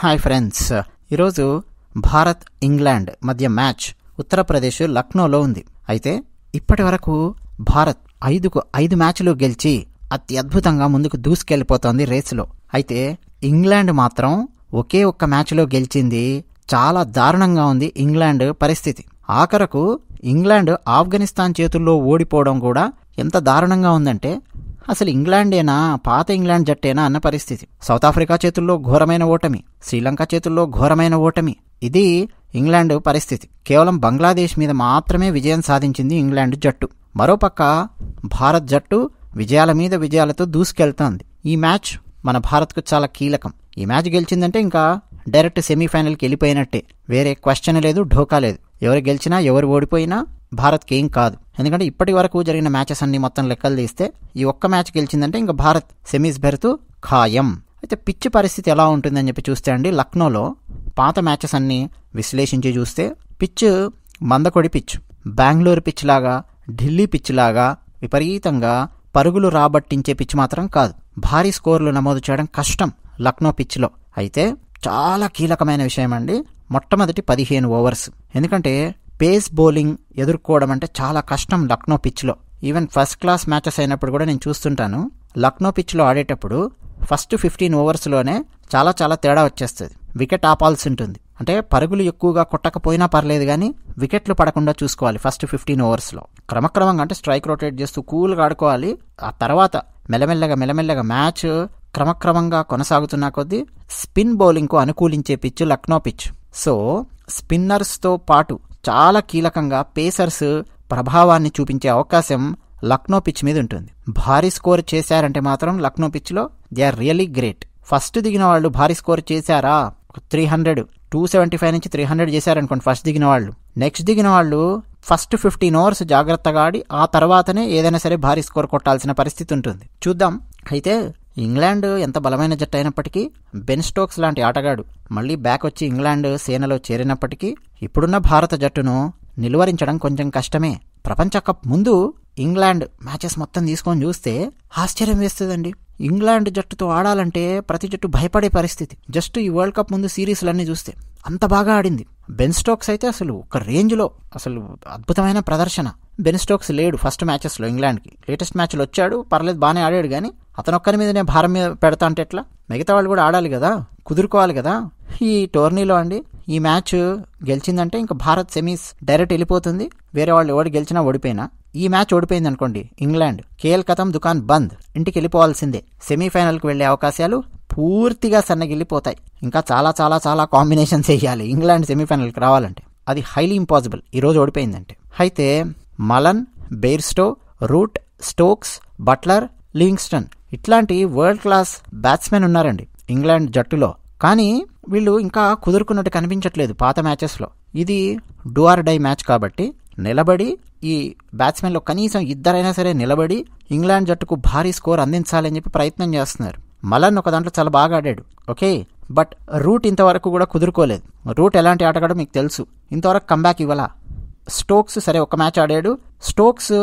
hi friends ఈరోజు Bharat England మధ్య match Uttar Pradesh లక్నోలో ఉంది అయితే ఇప్పటి వరకు భారత్ ఐదుకు ఐదు మ్యాచ్లు గెలిచి అత్యద్భుతంగా ముందుకు దూసుకెళ్లిపోతోంది రేసులో అయితే ఇంగ్లాండ్ మాత్రం ఒకే ఒక్క మ్యాచ్లో గెలిచింది చాలా దారుణంగా ఉంది ఇంగ్లాండ్ పరిస్థితి ఆఖరకు ఇంగ్లాండ్ ఆఫ్ఘనిస్తాన్ చేతుల్లో ఓడిపోవడం కూడా ఎంత దారుణంగా ఉందంటే అసలు ఇంగ్లాండేనా పాత ఇంగ్లాండ్ జట్టేనా అన్న పరిస్థితి సౌత్ ఆఫ్రికా చేతుల్లో ఘోరమైన ఓటమి శ్రీలంక చేతుల్లో ఘోరమైన ఓటమి ఇది ఇంగ్లాండ్ పరిస్థితి కేవలం బంగ్లాదేశ్ మీద మాత్రమే విజయం సాధించింది ఇంగ్లాండ్ జట్టు మరోపక్క భారత్ జట్టు విజయాల మీద విజయాలతో దూసుకెళ్తోంది ఈ మ్యాచ్ మన భారత్కు చాలా కీలకం ఈ మ్యాచ్ గెలిచిందంటే ఇంకా డైరెక్ట్ సెమీఫైనల్కి వెళ్ళిపోయినట్టే వేరే క్వశ్చన్ లేదు ఢోకా లేదు ఎవరు గెలిచినా ఎవరు ఓడిపోయినా భారత్కి ఏం కాదు ఎందుకంటే ఇప్పటి వరకు జరిగిన మ్యాచెస్ అన్ని మొత్తం లెక్కలు తీస్తే ఈ ఒక్క మ్యాచ్ గెలిచిందంటే ఇంకా భారత్ సెమీస్ బెర్తు ఖాయం అయితే పిచ్ పరిస్థితి ఎలా ఉంటుందని చెప్పి చూస్తే అండి లక్నోలో పాత మ్యాచెస్ అన్ని విశ్లేషించి చూస్తే పిచ్ మందకొడి పిచ్ బెంగళూరు పిచ్ లాగా ఢిల్లీ పిచ్ లాగా విపరీతంగా పరుగులు రాబట్టించే పిచ్ మాత్రం కాదు భారీ స్కోర్లు నమోదు చేయడం కష్టం లక్నో పిచ్లో అయితే చాలా కీలకమైన విషయం అండి మొట్టమొదటి పదిహేను ఓవర్స్ ఎందుకంటే పేస్ బౌలింగ్ ఎదుర్కోవడం అంటే చాలా కష్టం లక్నో పిచ్లో ఈవెన్ ఫస్ట్ క్లాస్ మ్యాచెస్ అయినప్పుడు కూడా నేను చూస్తుంటాను లక్నో పిచ్లో ఆడేటప్పుడు ఫస్ట్ ఫిఫ్టీన్ ఓవర్స్లోనే చాలా చాలా తేడా వచ్చేస్తుంది వికెట్ ఆపాల్సి ఉంటుంది అంటే పరుగులు ఎక్కువగా కొట్టకపోయినా పర్లేదు కానీ వికెట్లు పడకుండా చూసుకోవాలి ఫస్ట్ ఫిఫ్టీన్ ఓవర్స్లో క్రమక్రమంగా అంటే స్ట్రైక్ రొటేట్ చేస్తూ కూల్గా ఆడుకోవాలి ఆ తర్వాత మెల్లమెల్లగా మెల్లమెల్లగా మ్యాచ్ క్రమక్రమంగా కొనసాగుతున్న కొద్దీ స్పిన్ బౌలింగ్కు అనుకూలించే పిచ్ లక్నో పిచ్ సో స్పిన్నర్స్తో పాటు చాలా కీలకంగా పేసర్స్ ప్రభావాన్ని చూపించే అవకాశం లక్నో పిచ్ మీద ఉంటుంది భారీ స్కోర్ చేశారంటే మాత్రం లక్నో పిచ్లో they are really great first దిగిన వాళ్ళు భారీ స్కోర్ చేశారా three hundred two seventy five నుంచి త్రీ హండ్రెడ్ చేశారనుకోండి ఫస్ట్ దిగిన వాళ్ళు నెక్స్ట్ దిగిన వాళ్ళు ఫస్ట్ ఫిఫ్టీన్ అవర్స్ జాగ్రత్తగా ఆడి ఆ తర్వాతనే ఏదైనా సరే భారీ స్కోర్ కొట్టాల్సిన పరిస్థితి ఉంటుంది చూద్దాం అయితే ఇంగ్లాండ్ ఎంత బలమైన జట్టు అయినప్పటికీ బెన్ స్టోక్స్ లాంటి ఆటగాడు మళ్ళీ బ్యాక్ వచ్చి ఇంగ్లాండ్ సేనలో చేరినప్పటికీ ఇప్పుడున్న భారత జట్టును నిలువరించడం కొంచెం కష్టమే ప్రపంచ కప్ ముందు ఇంగ్లాండ్ మ్యాచెస్ మొత్తం తీసుకొని చూస్తే ఆశ్చర్యం వేస్తుందండి ఇంగ్లాండ్ జట్టుతో ఆడాలంటే ప్రతి జట్టు భయపడే పరిస్థితి జస్ట్ ఈ వరల్డ్ కప్ ముందు సిరీస్లన్నీ చూస్తే అంత బాగా ఆడింది బెన్ స్టోక్స్ అయితే అసలు ఒక రేంజ్లో అసలు అద్భుతమైన ప్రదర్శన బెన్ స్టోక్స్ లేడు ఫస్ట్ మ్యాచెస్లో ఇంగ్లాండ్కి లేటెస్ట్ మ్యాచ్లు వచ్చాడు పర్లేదు బాగానే ఆడాడు కానీ అతనొక్కరి మీదనే భారం మీద పెడతా అంటే ఎట్లా మిగతా వాళ్ళు కూడా ఆడాలి కదా కుదురుకోవాలి కదా ఈ టోర్నీలో అండి ఈ మ్యాచ్ గెలిచిందంటే ఇంకా భారత్ సెమీస్ డైరెక్ట్ వెళ్ళిపోతుంది వేరే వాళ్ళు ఎవరు గెలిచినా ఓడిపోయినా ఈ మ్యాచ్ ఓడిపోయింది అనుకోండి ఇంగ్లాండ్ కేఎల్ కథం దుకాన్ బంద్ ఇంటికి వెళ్ళిపోవాల్సిందే సెమీఫైనల్కి వెళ్లే అవకాశాలు పూర్తిగా సన్నగిల్లిపోతాయి ఇంకా చాలా చాలా చాలా కాంబినేషన్స్ వేయాలి ఇంగ్లాండ్ సెమీఫైనల్కి రావాలంటే అది హైలీ ఇంపాసిబుల్ ఈరోజు ఓడిపోయిందంటే అయితే Malan Bairstow Root Stokes Buttler Livingstone ఇట్లాంటి వరల్డ్ క్లాస్ బ్యాట్స్మెన్ ఉన్నారండి ఇంగ్లాండ్ జట్టులో కానీ వీళ్ళు ఇంకా కుదురుకున్నట్టు కనిపించట్లేదు పాత మ్యాచెస్లో ఇది డూఆర్ డై మ్యాచ్ కాబట్టి నిలబడి ఈ బ్యాట్స్మెన్లో కనీసం ఇద్దరైనా సరే నిలబడి ఇంగ్లాండ్ జట్టుకు భారీ స్కోర్ అందించాలని చెప్పి ప్రయత్నం చేస్తున్నారు మలన్ ఒక దాంట్లో చాలా బాగా ఆడాడు ఓకే బట్ రూట్ ఇంతవరకు కూడా కుదురుకోలేదు రూట్ ఎలాంటి ఆటగాడో మీకు తెలుసు ఇంతవరకు కంబ్యాక్ ఇవ్వాల స్టోక్స్ సరే ఒక మ్యాచ్ ఆడాడు స్టోక్స్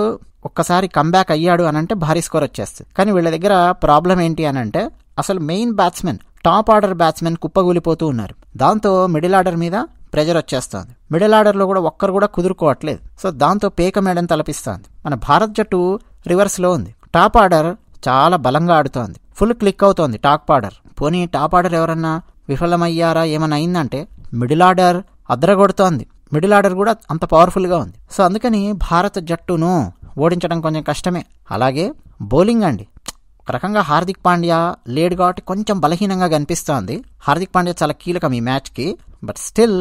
ఒక్కసారి కంబ్యాక్ అయ్యాడు అనంటే భారీ స్కోర్ వచ్చేస్తుంది కానీ వీళ్ళ దగ్గర ప్రాబ్లం ఏంటి అనంటే అసలు main batsmen top order batsmen కుప్పగూలిపోతూ ఉన్నారు దాంతో మిడిల్ ఆర్డర్ మీద ప్రెజర్ వచ్చేస్తుంది మిడిల్ ఆర్డర్లో కూడా ఒక్కరు కూడా కుదురుకోవట్లేదు సో దాంతో పేక మేడం తలపిస్తుంది మన భారత్ జట్టు రివర్స్లో ఉంది టాప్ ఆర్డర్ చాలా బలంగా ఆడుతోంది ఫుల్ క్లిక్ అవుతోంది టాప్ ఆర్డర్ పోనీ టాప్ ఆర్డర్ ఎవరన్నా విఫలమయ్యారా ఏమైనా అయిందంటే మిడిల్ ఆర్డర్ అద్రగొడుతోంది మిడిల్ ఆర్డర్ కూడా అంత పవర్ఫుల్గా ఉంది సో అందుకని భారత జట్టును ఓడించడం కొంచెం కష్టమే అలాగే బౌలింగ్ అండి ఒక రకంగా హార్దిక్ పాండ్యా లేడ్ కాబట్టి కొంచెం బలహీనంగా కనిపిస్తోంది హార్దిక్ పాండ్యా చాలా కీలకం ఈ మ్యాచ్కి బట్ స్టిల్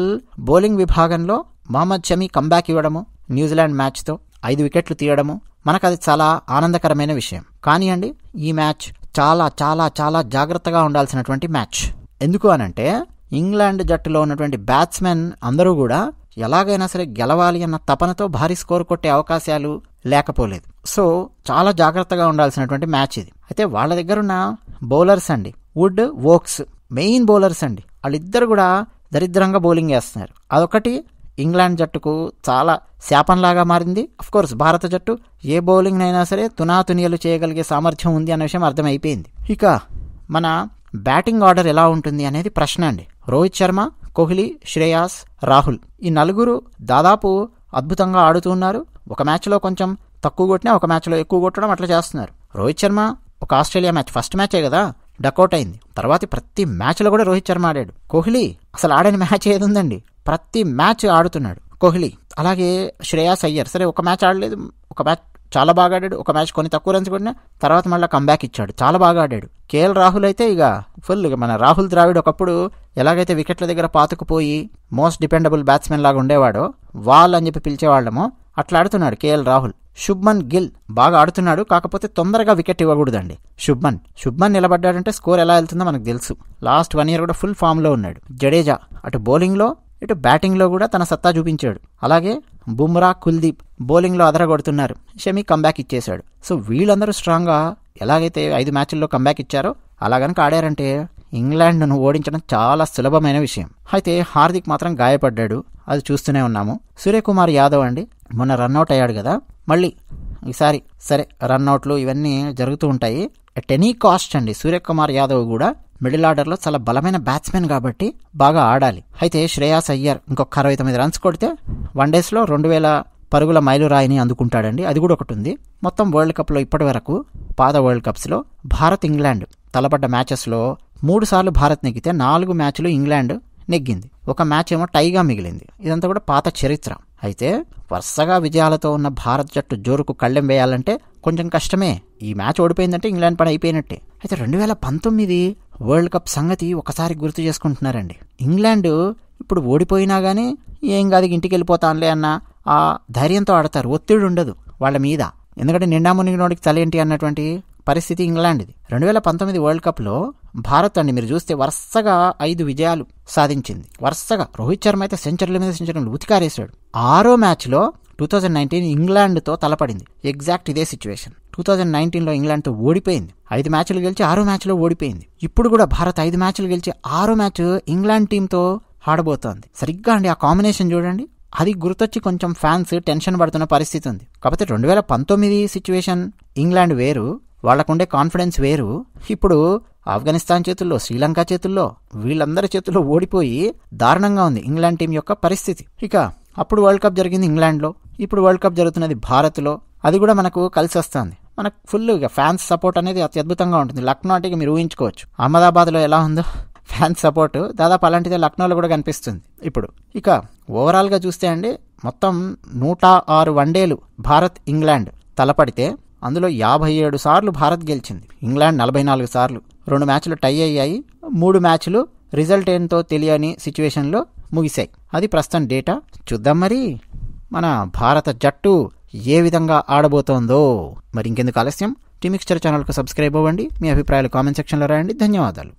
బౌలింగ్ విభాగంలో మహమ్మద్ షమీ కంబ్యాక్ ఇవ్వడము న్యూజిలాండ్ మ్యాచ్తో ఐదు వికెట్లు తీయడము మనకు అది చాలా ఆనందకరమైన విషయం కానీ అండి ఈ మ్యాచ్ చాలా చాలా చాలా జాగ్రత్తగా ఉండాల్సినటువంటి మ్యాచ్ ఎందుకు అనంటే ఇంగ్లాండ్ జట్టులో ఉన్నటువంటి బ్యాట్స్మెన్ అందరూ కూడా ఎలాగైనా సరే గెలవాలి అన్న తపనతో భారీ స్కోర్ కొట్టే అవకాశాలు లేకపోలేదు సో చాలా జాగ్రత్తగా ఉండాల్సినటువంటి మ్యాచ్ ఇది అయితే వాళ్ళ దగ్గర ఉన్న బౌలర్స్ అండి వుడ్ వోక్స్ మెయిన్ బౌలర్స్ అండి వాళ్ళిద్దరు కూడా దరిద్రంగా బౌలింగ్ వేస్తున్నారు అదొకటి ఇంగ్లాండ్ జట్టుకు చాలా శాపంలాగా మారింది కోర్స్ భారత జట్టు ఏ బౌలింగ్ అయినా సరే తునాతునియలు చేయగలిగే సామర్థ్యం ఉంది అనే విషయం అర్థమైపోయింది ఇక మన బ్యాటింగ్ ఆర్డర్ ఎలా ఉంటుంది అనేది ప్రశ్న అండి రోహిత్ శర్మ కోహ్లీ శ్రేయాస్ రాహుల్ ఈ నలుగురు దాదాపు అద్భుతంగా ఆడుతూ ఉన్నారు ఒక మ్యాచ్లో కొంచెం తక్కువ కొట్టినా ఒక మ్యాచ్లో ఎక్కువ కొట్టడం అట్లా చేస్తున్నారు రోహిత్ శర్మ ఒక ఆస్ట్రేలియా మ్యాచ్ ఫస్ట్ మ్యాచే కదా డకౌట్ అయింది తర్వాత ప్రతి మ్యాచ్లో కూడా రోహిత్ శర్మ ఆడాడు కోహ్లీ అసలు ఆడని మ్యాచ్ ఏది ఉందండి ప్రతి మ్యాచ్ ఆడుతున్నాడు కోహ్లీ అలాగే శ్రేయాస్ అయ్యర్ సరే ఒక మ్యాచ్ ఆడలేదు ఒక మ్యాచ్ చాలా బాగా ఆడాడు ఒక మ్యాచ్ కొన్ని తక్కువ రన్స్ కొట్టినా తర్వాత మళ్ళీ కంబ్యాక్ ఇచ్చాడు చాలా బాగా ఆడాడు కేఎల్ రాహుల్ అయితే ఇక ఫుల్ మన రాహుల్ ద్రావిడ్ ఒకప్పుడు ఎలాగైతే వికెట్ల దగ్గర పాతుకుపోయి మోస్ట్ డిపెండబుల్ బ్యాట్స్మెన్ లాగా ఉండేవాడో వాళ్ళు అని చెప్పి పిలిచేవాళ్ళము అట్లాడుతున్నాడు కేఎల్ రాహుల్ శుభ్మన్ గిల్ బాగా ఆడుతున్నాడు కాకపోతే తొందరగా వికెట్ ఇవ్వకూడదండి శుభ్మన్ శుభ్మన్ నిలబడ్డాడంటే స్కోర్ ఎలా వెళ్తుందో మనకు తెలుసు లాస్ట్ వన్ ఇయర్ కూడా ఫుల్ ఫామ్లో ఉన్నాడు జడేజా అటు బౌలింగ్లో ఇటు బ్యాటింగ్లో కూడా తన సత్తా చూపించాడు అలాగే బుమ్రా కుల్దీప్ బౌలింగ్లో అదరగొడుతున్నారు షమి కంబ్యాక్ ఇచ్చేశాడు సో వీళ్ళందరూ స్ట్రాంగ్గా ఎలాగైతే ఐదు మ్యాచ్ల్లో కంబ్యాక్ ఇచ్చారో అలాగనుక ఆడారంటే ఇంగ్లాండ్ను ఓడించడం చాలా సులభమైన విషయం అయితే హార్దిక్ మాత్రం గాయపడ్డాడు అది చూస్తూనే ఉన్నాము సూర్యకుమార్ యాదవ్ అండి మొన్న రన్అట్ అయ్యాడు కదా మళ్ళీ ఈసారి సరే రన్అట్లు ఇవన్నీ జరుగుతూ ఉంటాయి అట్ ఎనీ కాస్ట్ అండి సూర్యకుమార్ యాదవ్ కూడా మిడిల్ ఆర్డర్లో చాలా బలమైన బ్యాట్స్మెన్ కాబట్టి బాగా ఆడాలి అయితే శ్రేయాస్ అయ్యర్ ఇంకొక అరవై తొమ్మిది రన్స్ కొడితే వన్ డేస్లో రెండు వేల పరుగుల మైలురాయిని అందుకుంటాడండి అది కూడా ఒకటి ఉంది మొత్తం వరల్డ్ కప్లో ఇప్పటి వరకు పాద వరల్డ్ కప్స్లో భారత్ ఇంగ్లాండ్ తలపడ్డ మ్యాచెస్లో మూడుసార్లు భారత్ నెగ్గితే నాలుగు మ్యాచ్లు ఇంగ్లాండ్ నెగ్గింది ఒక మ్యాచ్ ఏమో టైగా మిగిలింది ఇదంతా కూడా పాత చరిత్ర అయితే వరుసగా విజయాలతో ఉన్న భారత్ జట్టు జోరుకు కళ్ళెం వేయాలంటే కొంచెం కష్టమే ఈ మ్యాచ్ ఓడిపోయిందంటే ఇంగ్లాండ్ పని అయిపోయినట్టే అయితే రెండు వేల పంతొమ్మిది వరల్డ్ కప్ సంగతి ఒకసారి గుర్తు చేసుకుంటున్నారండి ఇంగ్లాండ్ ఇప్పుడు ఓడిపోయినా కానీ ఏం కాదు ఇంటికి వెళ్ళిపోతానులే అన్న ఆ ధైర్యంతో ఆడతారు ఒత్తిడి ఉండదు వాళ్ళ మీద ఎందుకంటే నిండా మునిగినోడికి తలేంటి అన్నటువంటి పరిస్థితి ఇంగ్లాండ్ది రెండు వేల పంతొమ్మిది వరల్డ్ కప్లో భారత్ అండి మీరు చూస్తే వరుసగా ఐదు విజయాలు సాధించింది వరుసగా రోహిత్ శర్మ అయితే సెంచరీల మీద సెంచరీలు ఉతికారేశాడు ఆరో మ్యాచ్లో టూ థౌజండ్ నైన్టీన్ ఇంగ్లాండ్తో తలపడింది ఎగ్జాక్ట్ ఇదే సిచ్యువేషన్ టూ థౌజండ్ నైన్టీన్లో ఇంగ్లాండ్తో ఓడిపోయింది ఐదు మ్యాచ్లు గెలిచి ఆరో మ్యాచ్లో ఓడిపోయింది ఇప్పుడు కూడా భారత్ ఐదు మ్యాచ్లు గెలిచి ఆరో మ్యాచ్ ఇంగ్లాండ్ టీంతో ఆడబోతోంది సరిగ్గా అండి ఆ కాంబినేషన్ చూడండి అది గుర్తొచ్చి కొంచెం ఫ్యాన్స్ టెన్షన్ పడుతున్న పరిస్థితి ఉంది కాకపోతే రెండు వేల పంతొమ్మిది సిచ్యువేషన్ ఇంగ్లాండ్ వేరు వాళ్లకుండే కాన్ఫిడెన్స్ వేరు ఇప్పుడు ఆఫ్ఘనిస్తాన్ చేతుల్లో శ్రీలంక చేతుల్లో వీళ్ళందరి చేతుల్లో ఓడిపోయి దారుణంగా ఉంది ఇంగ్లాండ్ టీం యొక్క పరిస్థితి ఇక అప్పుడు వరల్డ్ కప్ జరిగింది ఇంగ్లాండ్లో ఇప్పుడు వరల్డ్ కప్ జరుగుతున్నది భారత్లో అది కూడా మనకు కలిసి వస్తుంది మనకు ఇక ఫ్యాన్స్ సపోర్ట్ అనేది అత్యద్భుతంగా ఉంటుంది లక్నో అంటే మీరు ఊహించుకోవచ్చు అహ్మదాబాద్లో ఎలా ఉందో ఫ్యాన్స్ సపోర్ట్ దాదాపు అలాంటిదే లక్నోలో కూడా కనిపిస్తుంది ఇప్పుడు ఇక ఓవరాల్గా చూస్తే అండి మొత్తం నూట ఆరు వన్డేలు భారత్ ఇంగ్లాండ్ తలపడితే అందులో యాభై ఏడు సార్లు భారత్ గెలిచింది ఇంగ్లాండ్ నలభై నాలుగు సార్లు రెండు మ్యాచ్లు టై అయ్యాయి మూడు మ్యాచ్లు రిజల్ట్ ఏంటో తెలియని సిచ్యువేషన్లో ముగిశాయి అది ప్రస్తుతం డేటా చూద్దాం మరి మన భారత జట్టు ఏ విధంగా ఆడబోతోందో మరి ఇంకెందుకు ఆలస్యం టీమిక్స్చర్ ఛానల్కు సబ్స్క్రైబ్ అవ్వండి మీ అభిప్రాయాలు కామెంట్ సెక్షన్లో రాయండి ధన్యవాదాలు